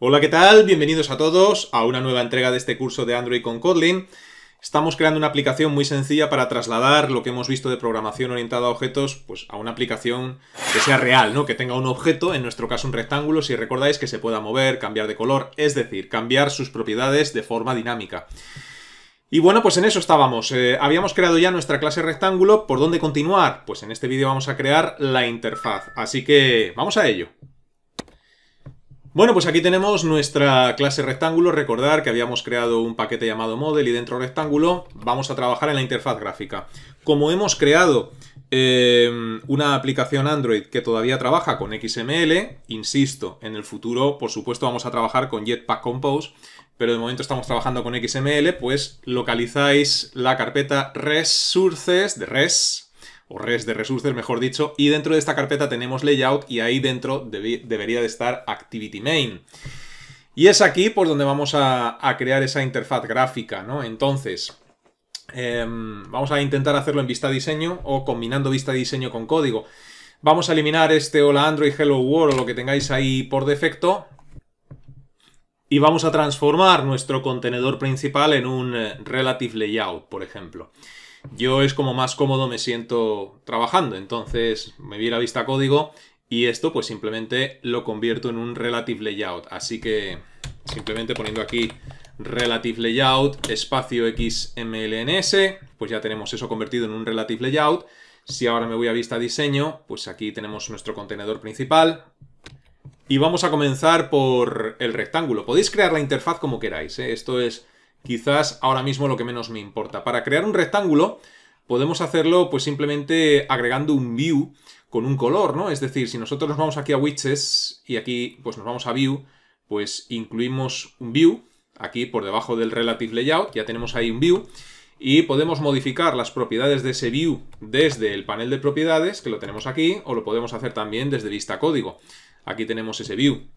Hola, ¿qué tal? Bienvenidos a todos a una nueva entrega de este curso de Android con Kotlin. Estamos creando una aplicación muy sencilla para trasladar lo que hemos visto de programación orientada a objetos pues, a una aplicación que sea real, ¿no? que tenga un objeto, en nuestro caso un rectángulo, si recordáis, que se pueda mover, cambiar de color, es decir, cambiar sus propiedades de forma dinámica. Y bueno, pues en eso estábamos. Eh, habíamos creado ya nuestra clase rectángulo. ¿Por dónde continuar? Pues en este vídeo vamos a crear la interfaz. Así que vamos a ello. Bueno, pues aquí tenemos nuestra clase rectángulo. Recordar que habíamos creado un paquete llamado model y dentro rectángulo vamos a trabajar en la interfaz gráfica. Como hemos creado eh, una aplicación Android que todavía trabaja con XML, insisto, en el futuro por supuesto vamos a trabajar con Jetpack Compose, pero de momento estamos trabajando con XML, pues localizáis la carpeta resources de res res de resources, mejor dicho, y dentro de esta carpeta tenemos layout y ahí dentro debería de estar activity main. Y es aquí por donde vamos a, crear esa interfaz gráfica, ¿no? Entonces, em, vamos a intentar hacerlo en vista diseño o combinando vista diseño con código. Vamos a eliminar este hola Android, hello world o lo que tengáis ahí por defecto. Y vamos a transformar nuestro contenedor principal en un eh, relative layout, por ejemplo yo es como más cómodo me siento trabajando. Entonces me vi la vista código y esto pues simplemente lo convierto en un relative layout. Así que simplemente poniendo aquí relative layout, espacio xmlns, pues ya tenemos eso convertido en un relative layout. Si ahora me voy a vista diseño, pues aquí tenemos nuestro contenedor principal. Y vamos a comenzar por el rectángulo. Podéis crear la interfaz como queráis, ¿eh? esto es quizás ahora mismo lo que menos me importa. Para crear un rectángulo podemos hacerlo pues simplemente agregando un view con un color, ¿no? Es decir, si nosotros nos vamos aquí a widgets y aquí pues nos vamos a view, pues incluimos un view aquí por debajo del relative layout, ya tenemos ahí un view y podemos modificar las propiedades de ese view desde el panel de propiedades, que lo tenemos aquí, o lo podemos hacer también desde vista código. Aquí tenemos ese view.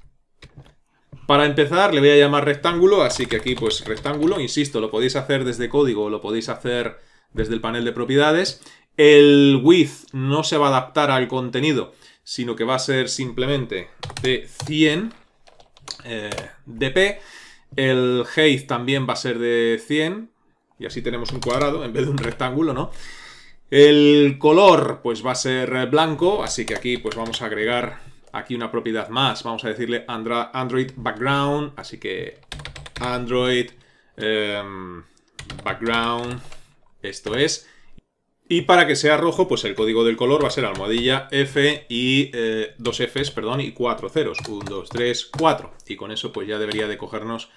Para empezar le voy a llamar rectángulo, así que aquí pues rectángulo, insisto, lo podéis hacer desde código o lo podéis hacer desde el panel de propiedades. El width no se va a adaptar al contenido, sino que va a ser simplemente de 100 eh, dp. El height también va a ser de 100, y así tenemos un cuadrado en vez de un rectángulo, ¿no? El color pues va a ser blanco, así que aquí pues vamos a agregar aquí una propiedad más. Vamos a decirle Android background. Así que Android em, background. Esto es. Y para que sea rojo, pues el código del color va a ser almohadilla F y 2 eh, dos Fs, perdón, y cuatro ceros. 1, 2, 3, 4. Y con eso pues ya debería de cogernos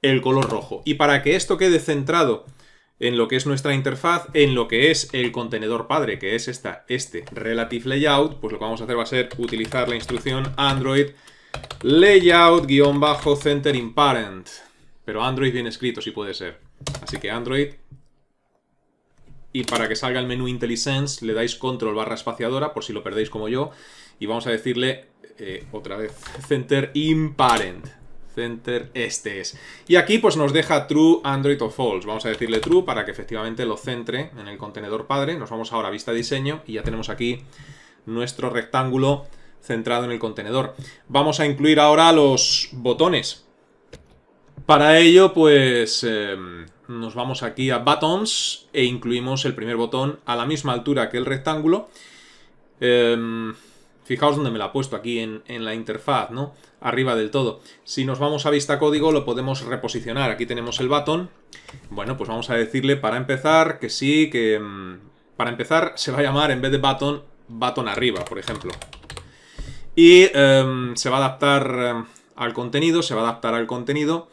el color rojo. Y para que esto quede centrado en lo que es nuestra interfaz, en lo que es el contenedor padre, que es esta, este relative layout, pues lo que vamos a hacer va a ser utilizar la instrucción android layout-center in parent. Pero android bien escrito, si sí puede ser. Así que android. Y para que salga el menú IntelliSense, le dais control barra espaciadora, por si lo perdéis como yo. Y vamos a decirle, eh, otra vez, center in parent. Enter, este es. Y aquí pues nos deja true, Android o false. Vamos a decirle true para que efectivamente lo centre en el contenedor padre. Nos vamos ahora a vista diseño y ya tenemos aquí nuestro rectángulo centrado en el contenedor. Vamos a incluir ahora los botones. Para ello, pues em, nos vamos aquí a Buttons e incluimos el primer botón a la misma altura que el rectángulo. Em, Fijaos donde me la ha puesto aquí en, la interfaz, ¿no? Arriba del todo. Si nos vamos a vista código lo podemos reposicionar. Aquí tenemos el button. Bueno, pues vamos a decirle para empezar que sí, que... Mm, para empezar se va a llamar en vez de button, button arriba, por ejemplo. Y em, se va a adaptar em, al contenido, se va a adaptar al contenido.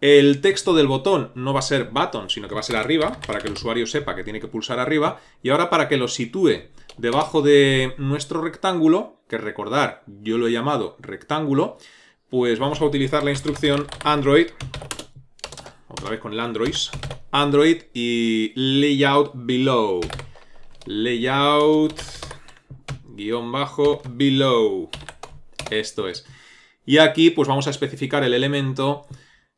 El texto del botón no va a ser button, sino que va a ser arriba, para que el usuario sepa que tiene que pulsar arriba. Y ahora para que lo sitúe debajo de nuestro rectángulo, que recordar, yo lo he llamado rectángulo, pues vamos a utilizar la instrucción Android, otra vez con el Android, Android y layout below, layout guión bajo below, esto es. Y aquí pues vamos a especificar el elemento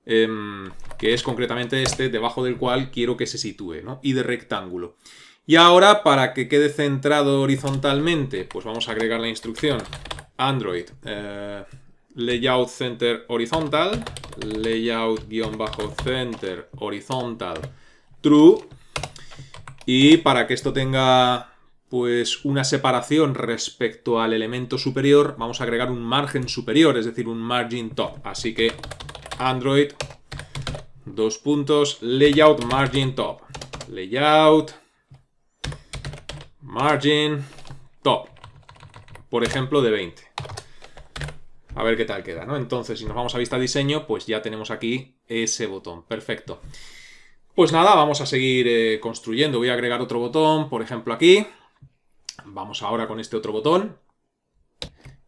em, que es concretamente este, debajo del cual quiero que se sitúe, ¿no? Y de rectángulo. Y ahora, para que quede centrado horizontalmente, pues vamos a agregar la instrucción Android eh, Layout Center Horizontal, Layout-Center Horizontal True. Y para que esto tenga pues una separación respecto al elemento superior, vamos a agregar un margen superior, es decir, un margin top. Así que Android, dos puntos, layout margin top, layout Margin top. Por ejemplo, de 20. A ver qué tal queda, ¿no? Entonces, si nos vamos a vista diseño, pues ya tenemos aquí ese botón. Perfecto. Pues nada, vamos a seguir eh, construyendo. Voy a agregar otro botón, por ejemplo, aquí. Vamos ahora con este otro botón.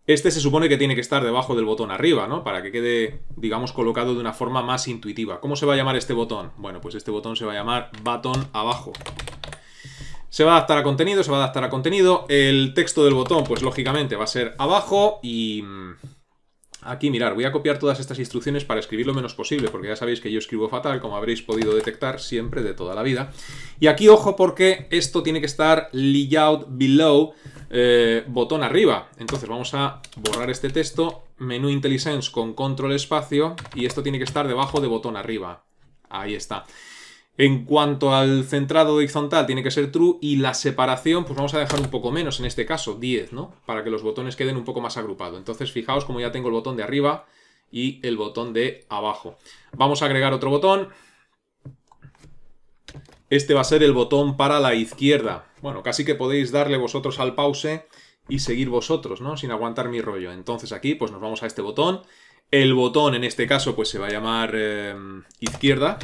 Este se supone que tiene que estar debajo del botón arriba, ¿no? Para que quede, digamos, colocado de una forma más intuitiva. ¿Cómo se va a llamar este botón? Bueno, pues este botón se va a llamar botón abajo. Se va a adaptar a contenido, se va a adaptar a contenido. El texto del botón, pues lógicamente va a ser abajo y... Mm, aquí, mirar, voy a copiar todas estas instrucciones para escribir lo menos posible, porque ya sabéis que yo escribo fatal, como habréis podido detectar siempre de toda la vida. Y aquí, ojo, porque esto tiene que estar layout below, eh, botón arriba. Entonces vamos a borrar este texto, menú IntelliSense con control espacio, y esto tiene que estar debajo de botón arriba. Ahí está. En cuanto al centrado horizontal tiene que ser true y la separación pues vamos a dejar un poco menos en este caso, 10, ¿no? Para que los botones queden un poco más agrupados. Entonces fijaos como ya tengo el botón de arriba y el botón de abajo. Vamos a agregar otro botón. Este va a ser el botón para la izquierda. Bueno, casi que podéis darle vosotros al pause y seguir vosotros, ¿no? Sin aguantar mi rollo. Entonces aquí pues nos vamos a este botón. El botón en este caso pues se va a llamar eh, izquierda.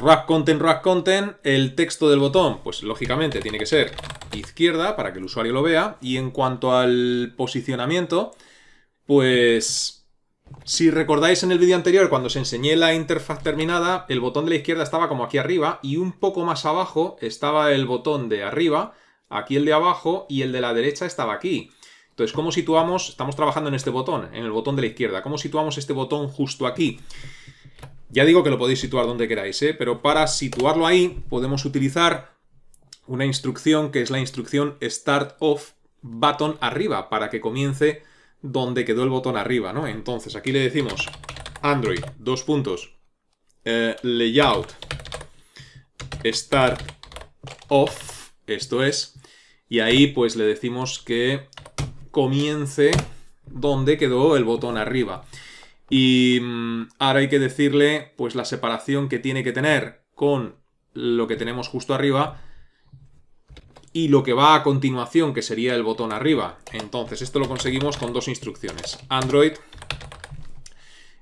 Wrap content, content, el texto del botón, pues lógicamente tiene que ser izquierda para que el usuario lo vea. Y en cuanto al posicionamiento, pues si recordáis en el vídeo anterior cuando os enseñé la interfaz terminada, el botón de la izquierda estaba como aquí arriba y un poco más abajo estaba el botón de arriba, aquí el de abajo y el de la derecha estaba aquí. Entonces, ¿cómo situamos? Estamos trabajando en este botón, en el botón de la izquierda. ¿Cómo situamos este botón justo aquí? Ya digo que lo podéis situar donde queráis, ¿eh? pero para situarlo ahí podemos utilizar una instrucción que es la instrucción start off button arriba, para que comience donde quedó el botón arriba, ¿no? Entonces aquí le decimos Android, dos puntos, eh, layout, start off, esto es, y ahí pues le decimos que comience donde quedó el botón arriba. Y mm, ahora hay que decirle pues la separación que tiene que tener con lo que tenemos justo arriba y lo que va a continuación, que sería el botón arriba. Entonces, esto lo conseguimos con dos instrucciones. Android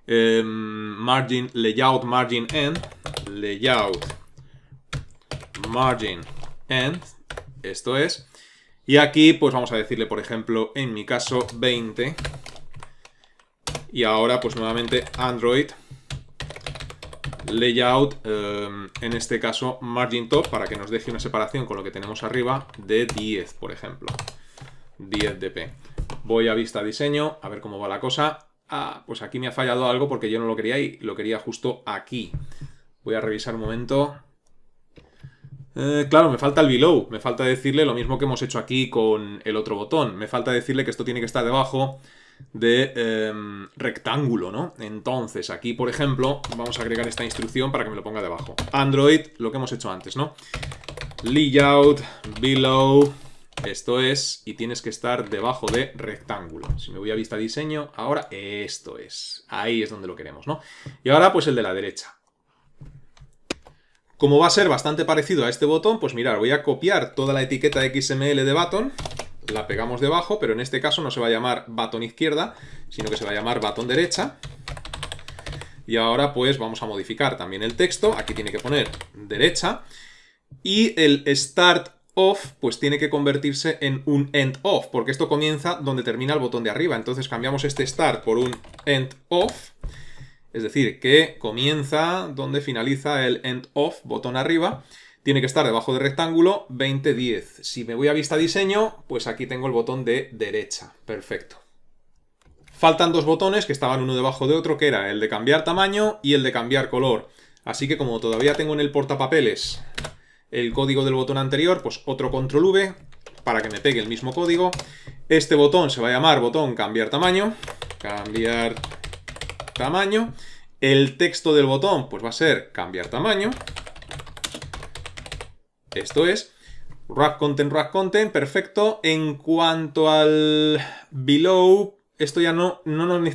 em, margin, layout margin end, layout margin end, esto es. Y aquí, pues vamos a decirle, por ejemplo, en mi caso, 20 y ahora, pues nuevamente, Android layout, eh, en este caso margin top, para que nos deje una separación con lo que tenemos arriba de 10, por ejemplo. 10 dp. Voy a vista diseño, a ver cómo va la cosa. Ah, pues aquí me ha fallado algo porque yo no lo quería y lo quería justo aquí. Voy a revisar un momento. Eh, claro, me falta el below, me falta decirle lo mismo que hemos hecho aquí con el otro botón. Me falta decirle que esto tiene que estar debajo de em, rectángulo, ¿no? Entonces, aquí, por ejemplo, vamos a agregar esta instrucción para que me lo ponga debajo. Android, lo que hemos hecho antes, ¿no? Layout, below, esto es, y tienes que estar debajo de rectángulo. Si me voy a vista diseño, ahora esto es. Ahí es donde lo queremos, ¿no? Y ahora, pues el de la derecha. Como va a ser bastante parecido a este botón, pues mirad, voy a copiar toda la etiqueta XML de button la pegamos debajo, pero en este caso no se va a llamar batón izquierda, sino que se va a llamar botón derecha. Y ahora pues vamos a modificar también el texto, aquí tiene que poner derecha, y el start off pues tiene que convertirse en un end off, porque esto comienza donde termina el botón de arriba, entonces cambiamos este start por un end off, es decir, que comienza donde finaliza el end off, botón arriba, tiene que estar debajo del rectángulo 20 Si me voy a vista diseño, pues aquí tengo el botón de derecha. Perfecto. Faltan dos botones que estaban uno debajo de otro, que era el de cambiar tamaño y el de cambiar color. Así que como todavía tengo en el portapapeles el código del botón anterior, pues otro control V para que me pegue el mismo código. Este botón se va a llamar botón cambiar tamaño. Cambiar tamaño. El texto del botón pues va a ser cambiar tamaño. Esto es wrap content, wrap content, perfecto. En cuanto al below, esto ya no,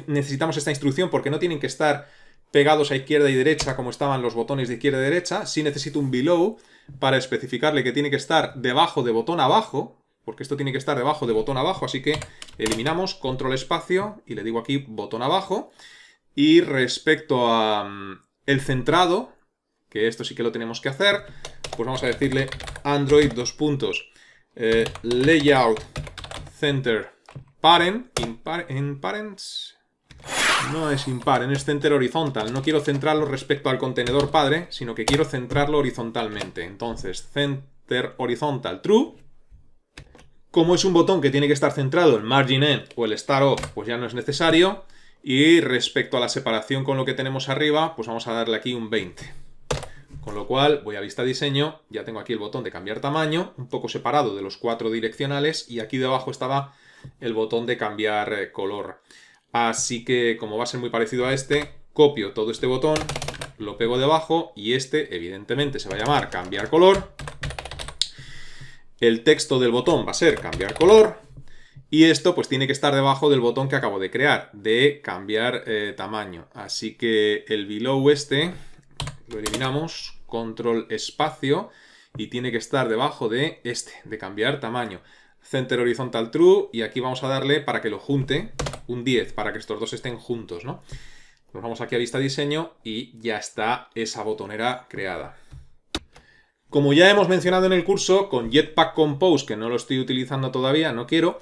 necesitamos esta instrucción porque no tienen que estar pegados a izquierda y derecha como estaban los botones de izquierda y derecha. Sí necesito un below para especificarle que tiene que estar debajo de botón abajo, porque esto tiene que estar debajo de botón abajo, así que eliminamos control espacio y le digo aquí botón abajo. Y respecto a mm, el centrado, que esto sí que lo tenemos que hacer, pues vamos a decirle Android dos puntos eh, layout center parent en parents, no es imparent, es center horizontal. No quiero centrarlo respecto al contenedor padre, sino que quiero centrarlo horizontalmente. Entonces, center horizontal true. Como es un botón que tiene que estar centrado, el margin end o el start off, pues ya no es necesario. Y respecto a la separación con lo que tenemos arriba, pues vamos a darle aquí un 20. Con lo cual voy a vista diseño, ya tengo aquí el botón de cambiar tamaño, un poco separado de los cuatro direccionales y aquí debajo estaba el botón de cambiar eh, color. Así que como va a ser muy parecido a este, copio todo este botón, lo pego debajo y este evidentemente se va a llamar cambiar color. El texto del botón va a ser cambiar color y esto pues tiene que estar debajo del botón que acabo de crear, de cambiar eh, tamaño. Así que el below este lo eliminamos, control espacio, y tiene que estar debajo de este, de cambiar tamaño. Center horizontal true, y aquí vamos a darle para que lo junte, un 10, para que estos dos estén juntos, ¿no? Nos vamos aquí a vista diseño y ya está esa botonera creada. Como ya hemos mencionado en el curso, con Jetpack Compose, que no lo estoy utilizando todavía, no quiero,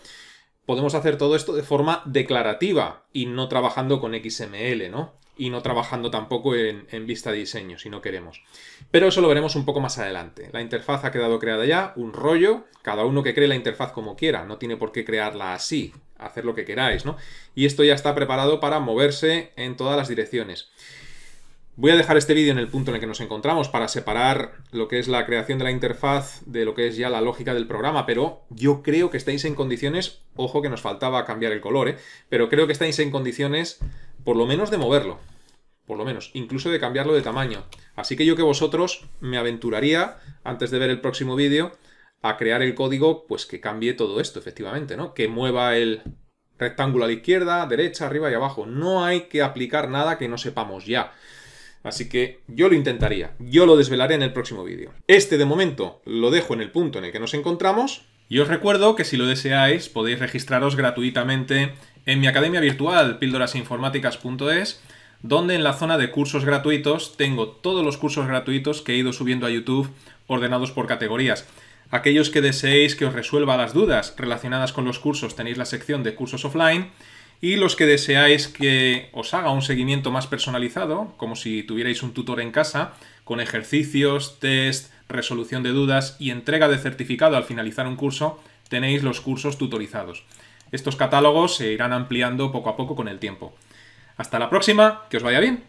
podemos hacer todo esto de forma declarativa y no trabajando con XML, ¿no? y no trabajando tampoco en, vista de diseño si no queremos. Pero eso lo veremos un poco más adelante. La interfaz ha quedado creada ya, un rollo, cada uno que cree la interfaz como quiera, no tiene por qué crearla así, hacer lo que queráis, ¿no? Y esto ya está preparado para moverse en todas las direcciones. Voy a dejar este vídeo en el punto en el que nos encontramos para separar lo que es la creación de la interfaz de lo que es ya la lógica del programa, pero yo creo que estáis en condiciones, ojo que nos faltaba cambiar el color, ¿eh? pero creo que estáis en condiciones por lo menos de moverlo. Por lo menos. Incluso de cambiarlo de tamaño. Así que yo que vosotros me aventuraría, antes de ver el próximo vídeo, a crear el código pues que cambie todo esto, efectivamente, ¿no? Que mueva el rectángulo a la izquierda, derecha, arriba y abajo. No hay que aplicar nada que no sepamos ya. Así que yo lo intentaría, yo lo desvelaré en el próximo vídeo. Este de momento lo dejo en el punto en el que nos encontramos. Y os recuerdo que si lo deseáis podéis registraros gratuitamente en mi academia virtual, píldorasinformáticas.es, donde en la zona de cursos gratuitos tengo todos los cursos gratuitos que he ido subiendo a YouTube ordenados por categorías. Aquellos que deseéis que os resuelva las dudas relacionadas con los cursos tenéis la sección de cursos offline y los que deseáis que os haga un seguimiento más personalizado, como si tuvierais un tutor en casa, con ejercicios, test, resolución de dudas y entrega de certificado al finalizar un curso, tenéis los cursos tutorizados. Estos catálogos se irán ampliando poco a poco con el tiempo. Hasta la próxima, que os vaya bien.